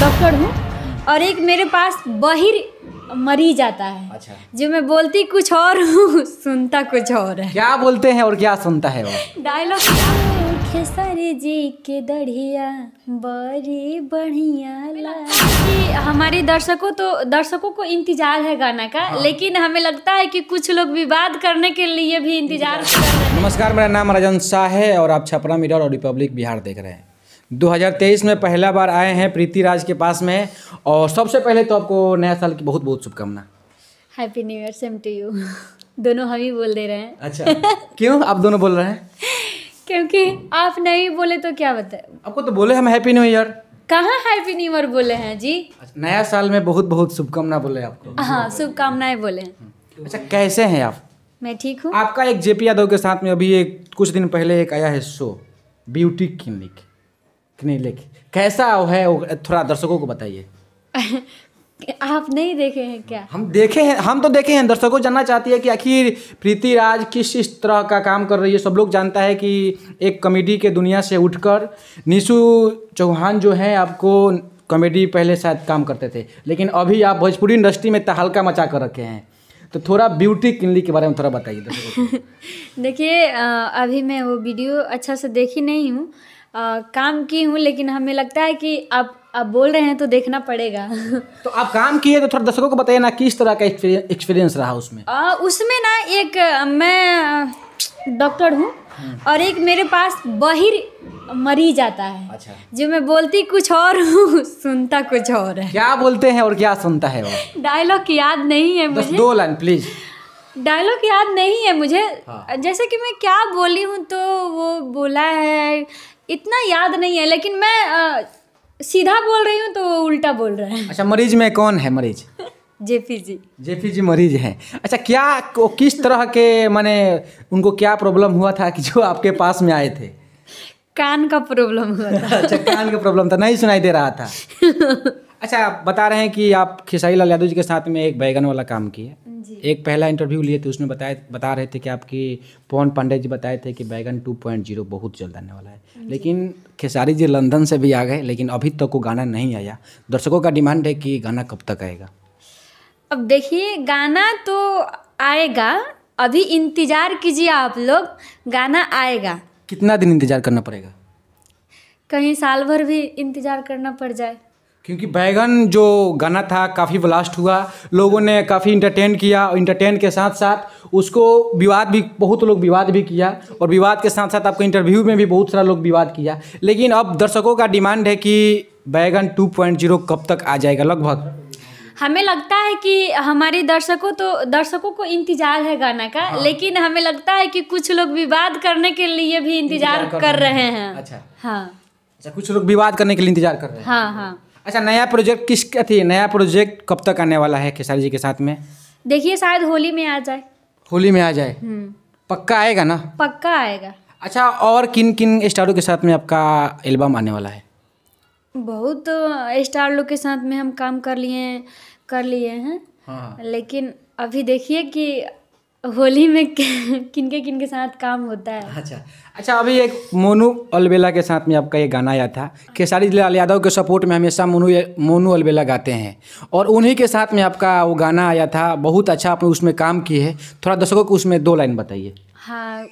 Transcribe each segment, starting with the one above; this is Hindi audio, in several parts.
डॉक्टर हूँ और एक मेरे पास बहिर मरीज आता है अच्छा। जो मैं बोलती कुछ और हूँ सुनता कुछ और है क्या बोलते हैं और क्या सुनता है वो डायलॉग खेसारी जी के दढ़िया बड़ी बढ़िया हमारे दर्शकों तो दर्शकों को इंतजार है गाना का हाँ। लेकिन हमें लगता है कि कुछ लोग विवाद करने के लिए भी इंतजार कर रहे हैं नमस्कार मेरा नाम रजन शाह है और आप छपरा मीडिया और रिपब्लिक बिहार देख रहे हैं 2023 में पहला बार आए हैं प्रीति राज के पास में और सबसे पहले तो आपको नया साल की बहुत बहुत शुभकामना happy new year same to you दोनों हम ही बोल दे रहे हैं अच्छा क्यों आप दोनों बोल रहे हैं क्योंकि आप नहीं बोले तो क्या बताए आपको तो बोले हम हैप्पी न्यू ईयर कहाँ हैप्पी न्यू ईयर बोले हैं जी अच्छा, नया साल में बहुत बहुत शुभकामना बोले आपको हाँ शुभकामनाएं बोले हैं अच्छा कैसे हैं आप मैं ठीक हूँ आपका एक जेपी यादव के साथ में अभी एक कुछ दिन पहले एक आया है शो ब्यूटी क्लिनिक नहीं लेके कैसा है थोड़ा दर्शकों को बताइए आप नहीं देखे हैं क्या हम देखे हैं हम तो देखे हैं दर्शकों जानना चाहती है कि आखिर प्रीति राज किस इस तरह का काम कर रही है सब लोग जानता है कि एक कॉमेडी के दुनिया से उठकर निशु चौहान जो हैं आपको कॉमेडी पहले शायद काम करते थे लेकिन अभी आप भोजपुरी इंडस्ट्री में तहलका मचा कर रखे हैं तो थोड़ा ब्यूटी किनली के बारे में थोड़ा बताइए देखिए अभी मैं वो वीडियो अच्छा से देखी नहीं हूँ काम की हूँ लेकिन हमें लगता है कि आप आप बोल रहे हैं तो देखना पड़ेगा तो आप काम किए तो थोड़ा दर्शकों को बताइए ना किस तरह का एक्सपीरियंस रहा उसमें आ, उसमें ना एक मैं डॉक्टर हूँ हम्म। और एक मेरे पास बहिर मरीज आता है अच्छा। जो मैं बोलती कुछ और हूँ सुनता कुछ और है क्या बोलते हैं और क्या सुनता है डायलॉग याद नहीं है मुझे दो लाइन प्लीज़ डायलॉग याद नहीं है मुझे हाँ। जैसे कि मैं क्या बोली हूँ तो वो बोला है इतना याद नहीं है लेकिन मैं आ, सीधा बोल रही हूँ तो वो उल्टा बोल रहा है अच्छा मरीज में कौन है मरीज जेपी जी जेपी जी मरीज हैं अच्छा क्या किस तरह के माने उनको क्या प्रॉब्लम हुआ था कि जो आपके पास में आए थे कान का प्रॉब्लम हुआ था अच्छा कान का प्रॉब्लम था नहीं सुनाई दे रहा था अच्छा आप बता रहे हैं कि आप खेसारी लाल यादव जी के साथ में एक बैगन वाला काम किया एक पहला इंटरव्यू लिए थे उसमें बताए बता रहे थे कि आपकी पवन पांडे जी बताए थे कि बैगन टू पॉइंट जीरो बहुत जल्द आने वाला है लेकिन खेसारी जी लंदन से भी आ गए लेकिन अभी तक वो गाना नहीं आया दर्शकों का डिमांड है कि गाना कब तक आएगा अब देखिए गाना तो आएगा अभी इंतज़ार कीजिए आप लोग गाना आएगा कितना दिन इंतज़ार करना पड़ेगा कहीं साल भर भी इंतज़ार करना पड़ जाए क्योंकि बैगन जो गाना था काफ़ी ब्लास्ट हुआ लोगों ने काफ़ी इंटरटेन किया और इंटरटेन के साथ साथ उसको विवाद भी बहुत लोग विवाद भी किया और विवाद के साथ साथ आपको इंटरव्यू में भी बहुत सारा लोग विवाद किया लेकिन अब दर्शकों का डिमांड है कि बैगन 2.0 कब तक आ जाएगा लगभग हमें लगता है कि हमारे दर्शकों तो दर्शकों को इंतजार है गाना का हाँ। लेकिन हमें लगता है कि कुछ लोग विवाद करने के लिए भी इंतजार कर, कर रहे हैं अच्छा हाँ अच्छा कुछ लोग विवाद करने के लिए इंतजार कर रहे हैं हाँ हाँ अच्छा नया प्रोजेक्ट किस अथी नया प्रोजेक्ट कब तक आने वाला है खेसारी जी के साथ में देखिए शायद होली में आ जाए होली में आ जाए हम्म। पक्का आएगा ना पक्का आएगा अच्छा और किन किन स्टारों के साथ में आपका एल्बम आने वाला है बहुत स्टार लोग के साथ में हम काम कर लिए कर लिए हैं हाँ। लेकिन अभी देखिए कि होली में किनके किनके साथ काम होता है अच्छा अच्छा अभी एक मोनू अलबेला के साथ में आपका ये गाना आया था खेसारी लाल यादव के सपोर्ट में हमेशा मोनू मोनू अलबेला गाते हैं और उन्हीं के साथ में आपका वो गाना आया था बहुत अच्छा आपने उसमें काम की है थोड़ा दर्शकों को उसमें दो लाइन बताइए हाँ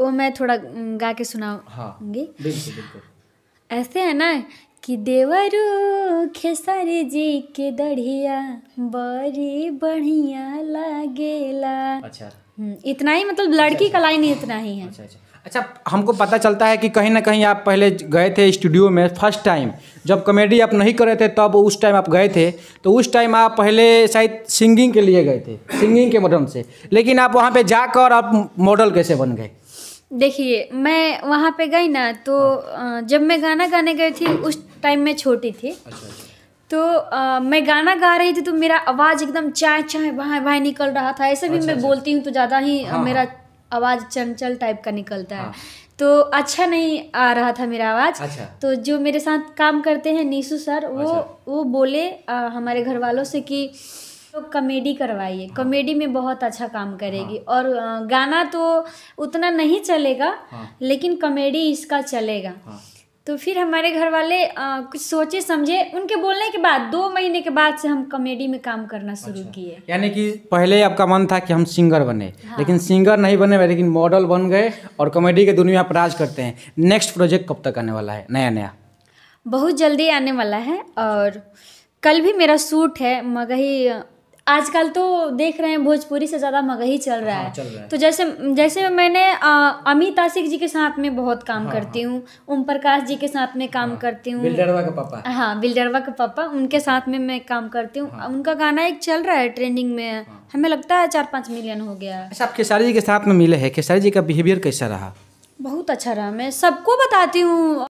वो मैं थोड़ा गा के सुनाऊंगी हाँ, बिल्कुल बिल्कुल ऐसे है ना कि देवरू खेसारी जी के दढ़िया बड़ी बढ़िया लागेला अच्छा हम्म, इतना ही मतलब अच्छा, लड़की अच्छा, का लाइन इतना ही है अच्छा अच्छा अच्छा हमको पता चलता है कि कहीं ना कहीं आप पहले गए थे स्टूडियो में फर्स्ट टाइम जब कॉमेडी आप नहीं कर रहे थे तब उस टाइम आप गए थे तो उस टाइम आप पहले शायद सिंगिंग के लिए गए थे सिंगिंग के माध्यम से लेकिन आप वहाँ पे जाकर आप मॉडल कैसे बन गए देखिए मैं वहाँ पे गई ना तो हाँ। जब मैं गाना गाने गई थी उस टाइम में छोटी थी अच्छा, अच्छा। तो आ, मैं गाना गा रही थी तो मेरा आवाज़ एकदम चाय चाय भाई भाई निकल रहा था ऐसे भी अच्छा, मैं अच्छा, बोलती हूँ तो ज़्यादा ही हाँ, मेरा हाँ। आवाज़ चंचल टाइप का निकलता है हाँ। तो अच्छा नहीं आ रहा था मेरा आवाज अच्छा। तो जो मेरे साथ काम करते हैं नीसू सर वो अच्छा। वो बोले आ, हमारे घर वालों से कि तो कॉमेडी करवाइए हाँ। कॉमेडी में बहुत अच्छा काम करेगी हाँ। और गाना तो उतना नहीं चलेगा हाँ। लेकिन कॉमेडी इसका चलेगा हाँ। तो फिर हमारे घर वाले आ, कुछ सोचे समझे उनके बोलने के बाद दो महीने के बाद से हम कॉमेडी में काम करना अच्छा। शुरू अच्छा। किए यानी कि पहले आपका मन था कि हम सिंगर बने हाँ। लेकिन सिंगर नहीं बने लेकिन मॉडल बन गए और कॉमेडी के दुनिया पर राज करते हैं नेक्स्ट प्रोजेक्ट कब तक आने वाला है नया नया बहुत जल्दी आने वाला है और कल भी मेरा सूट है मगही आजकल तो देख रहे हैं भोजपुरी से ज़्यादा मगही चल रहा, हाँ, चल रहा है तो जैसे जैसे मैंने अमित आसिक जी के साथ में बहुत काम हाँ, करती हाँ। हूँ ओम प्रकाश जी के साथ में काम हाँ, करती हूँ बिल्डरवा पापा हाँ बिल्डरवा का पापा उनके साथ में मैं काम करती हूँ हाँ, उनका गाना एक चल रहा है ट्रेंडिंग में हाँ। हमें लगता है चार पाँच मिलियन हो गया अच्छा आप खेसारी जी के साथ में मिले हैं खेसारी जी का बिहेवियर कैसा रहा बहुत अच्छा रहा मैं सबको बताती हूँ